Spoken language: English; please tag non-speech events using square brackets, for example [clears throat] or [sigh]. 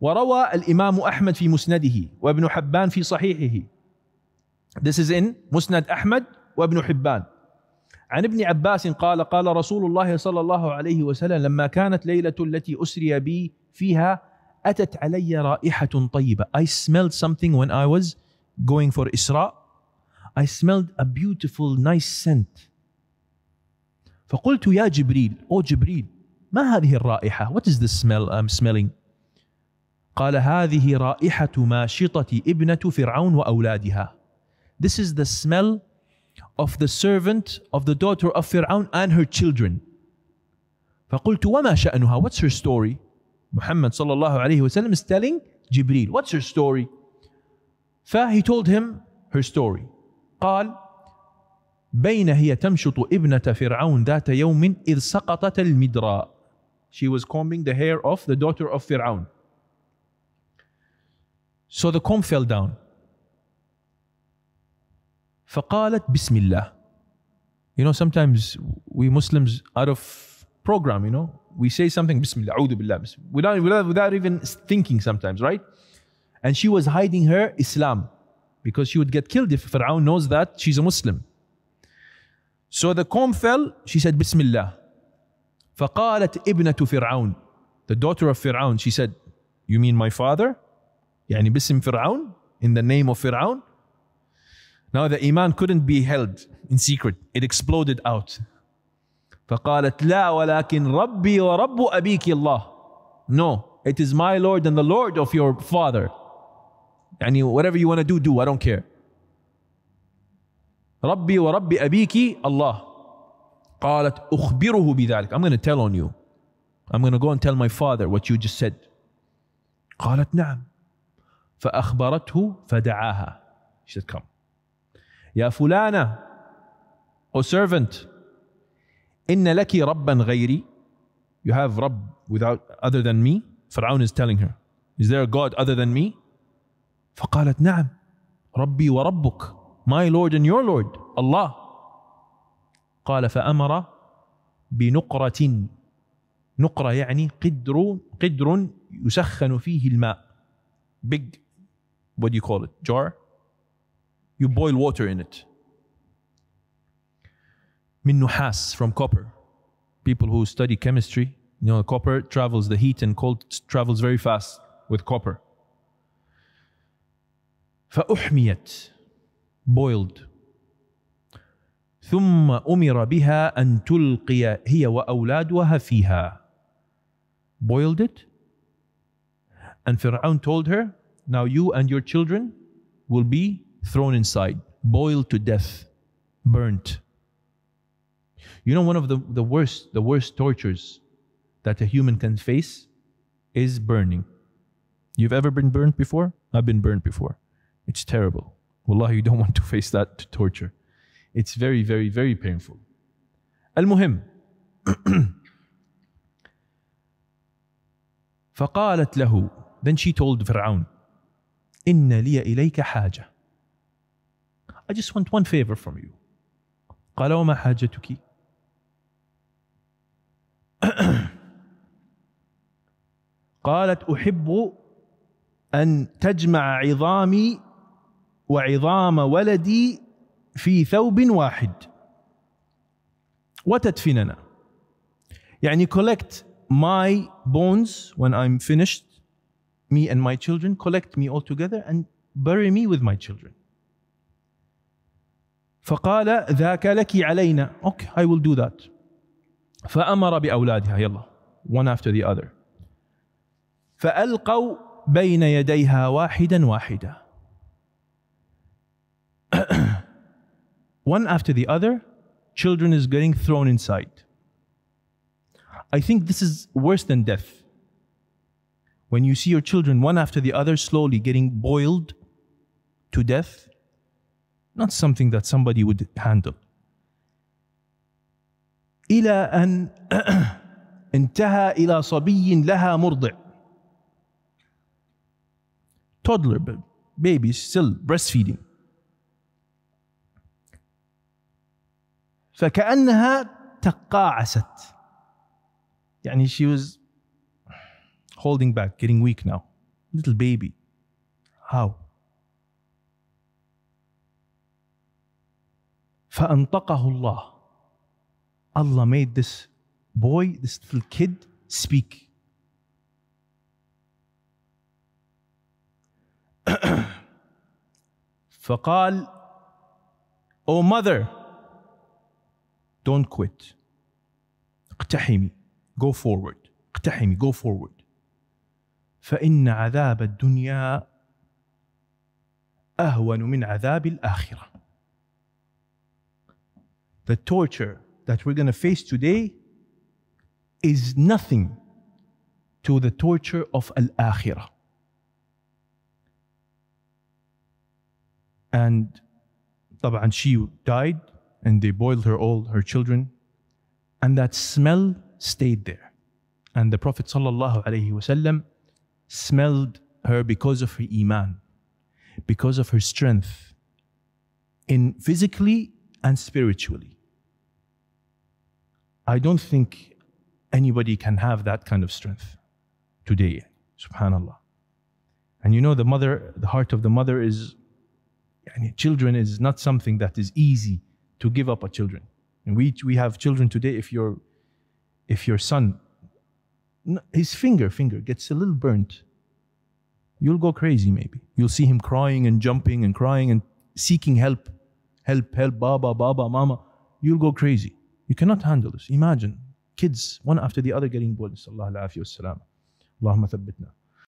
وروى الإمام أحمد في مسنده وابن حبان في صحيحه This is in مسند أحمد وابن حبان عن ابن عباس قال قال رسول الله صلى الله عليه وسلم لما كانت ليلة التي أسري بي فيها أتت علي رائحة طيبة I smelled something when I was going for إسراء I smelled a beautiful nice scent فقلت يا جبريل أو جبريل ما هذه الرائحة What is this smell I'm um, smelling قال هذه رائحة ماشطة ابنة فرعون وأولادها This is the smell of the servant of the daughter of Fir'aun and her children فقلت وما شأنها What's her story محمد صلى الله عليه وسلم is telling جبريل What's her story فهي told him her story قال بين هي تمشط ابنة فرعون ذات يوم إذ سقطت المدراء She was combing the hair of the daughter of Fir'aun So the comb fell down. فقالت بسم الله. You know, sometimes we Muslims out of program, you know, we say something, Bismillah, اللَّهِ Billah, Bismillah, without, without, without even thinking sometimes, right? And she was hiding her Islam because she would get killed if Fir'aun knows that she's a Muslim. So the comb fell, she said, Bismillah. فقالت ابنة فرعون the daughter of Fir'aun, she said, You mean my father? يعني باسم فرعون in the name of Fir'aun. Now the iman couldn't be held in secret. It exploded out. فقالت لا ولكن ربي ورب أبيك الله. No, it is my Lord and the Lord of your father. يعني whatever you want to do, do. I don't care. ربي ورب أبيك الله. قالت أخبره بذلك. I'm going to tell on you. I'm going to go and tell my father what you just said. قالت نعم. فأخبرته فدعاها she said come يا فلانة أو servant إن لك ربا غيري You have رب without other than me فرعون is telling her Is there a God other than me فقالت نعم ربي وربك My Lord and your Lord الله قال فأمر بنقرة نقرة يعني قدر قدر يسخن فيه الماء big what do you call it? Jar? You boil water in it. Minuhas from copper. People who study chemistry, you know, copper travels, the heat and cold travels very fast with copper. فأحميت boiled ثم أمر بها أن تلقي هي وأولادها فيها boiled it and Fir'aun told her now you and your children will be thrown inside, boiled to death, burnt. You know, one of the, the worst, the worst tortures that a human can face is burning. You've ever been burnt before? I've been burnt before. It's terrible. Wallahi, you don't [laughs] want to face that torture. It's very, very, very painful. المهم [clears throat] فقالت له then she told Fir'aun إن لي إليك حاجة I just want one favor from you قال وما حاجتك [coughs] قالت أحب أن تجمع عظامي وعظام ولدي في ثوب واحد وتدفننا يعني collect my bones when I'm finished me and my children, collect me all together and bury me with my children. فقال ذاك لك علينا okay I will do that فأمر بأولادها يلا one after the other فألقوا بين يديها واحدا واحدا [clears throat] one after the other children is getting thrown inside I think this is worse than death when you see your children one after the other slowly getting boiled to death, not something that somebody would handle. إلى أن [clears throat] انتهى إلى صبي لها مرضع. Toddler, baby, still breastfeeding. فكأنها تقاعست. يعني she was holding back, getting weak now. Little baby. How? فأنطقه الله. Allah made this boy, this little kid, speak. فقال Oh mother, don't quit. اقتحمي, go forward. اقتحمي, go forward. فان عذاب الدنيا اهون من عذاب الْآخِرَةِ the torture that we're going to face today is nothing to the torture of al akhirah and طبعا she died and they boiled her all her children and that smell stayed there and the prophet sallallahu alaihi wasallam smelled her because of her iman, because of her strength, in physically and spiritually. I don't think anybody can have that kind of strength today, subhanallah. And you know, the mother, the heart of the mother is, and children is not something that is easy to give up a children. And we, we have children today, if, your, if your son his finger, finger gets a little burnt. You'll go crazy, maybe. You'll see him crying and jumping and crying and seeking help. Help, help, Baba, Baba, Mama. You'll go crazy. You cannot handle this. Imagine kids, one after the other, getting born. Sallallahu alaihi wasallam. Allahumma thabbitna.